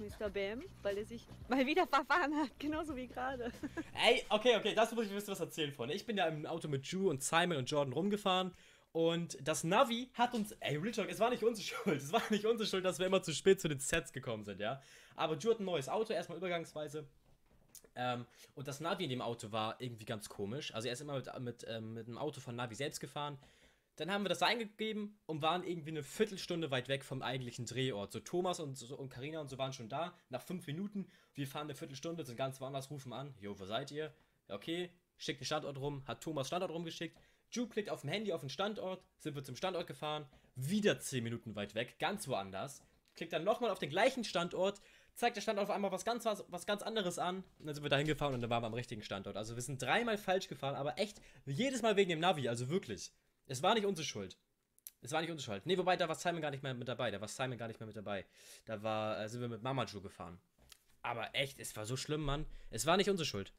Mr. Bam, weil er sich mal wieder verfahren hat, genauso wie gerade. Ey, okay, okay, das muss ich ein was erzählen Freunde. Ich bin ja im Auto mit Drew und Simon und Jordan rumgefahren und das Navi hat uns, ey, Real Talk, es war nicht unsere Schuld, es war nicht unsere Schuld, dass wir immer zu spät zu den Sets gekommen sind, ja. Aber Drew hat ein neues Auto, erstmal übergangsweise. Ähm, und das Navi in dem Auto war irgendwie ganz komisch. Also er ist immer mit, mit, ähm, mit dem Auto von Navi selbst gefahren dann haben wir das eingegeben und waren irgendwie eine Viertelstunde weit weg vom eigentlichen Drehort. So Thomas und so, und Carina und so waren schon da. Nach fünf Minuten, wir fahren eine Viertelstunde, sind ganz woanders, rufen an. Jo, wo seid ihr? Okay, schickt den Standort rum, hat Thomas Standort rumgeschickt. Ju klickt auf dem Handy auf den Standort, sind wir zum Standort gefahren, wieder zehn Minuten weit weg, ganz woanders. Klickt dann nochmal auf den gleichen Standort, zeigt der Standort auf einmal was ganz, was, was ganz anderes an. Und dann sind wir da hingefahren und dann waren wir am richtigen Standort. Also wir sind dreimal falsch gefahren, aber echt jedes Mal wegen dem Navi, also wirklich. Es war nicht unsere Schuld. Es war nicht unsere Schuld. Nee, wobei, da war Simon gar nicht mehr mit dabei. Da war Simon gar nicht mehr mit dabei. Da war, äh, sind wir mit Mama Joe gefahren. Aber echt, es war so schlimm, Mann. Es war nicht unsere Schuld.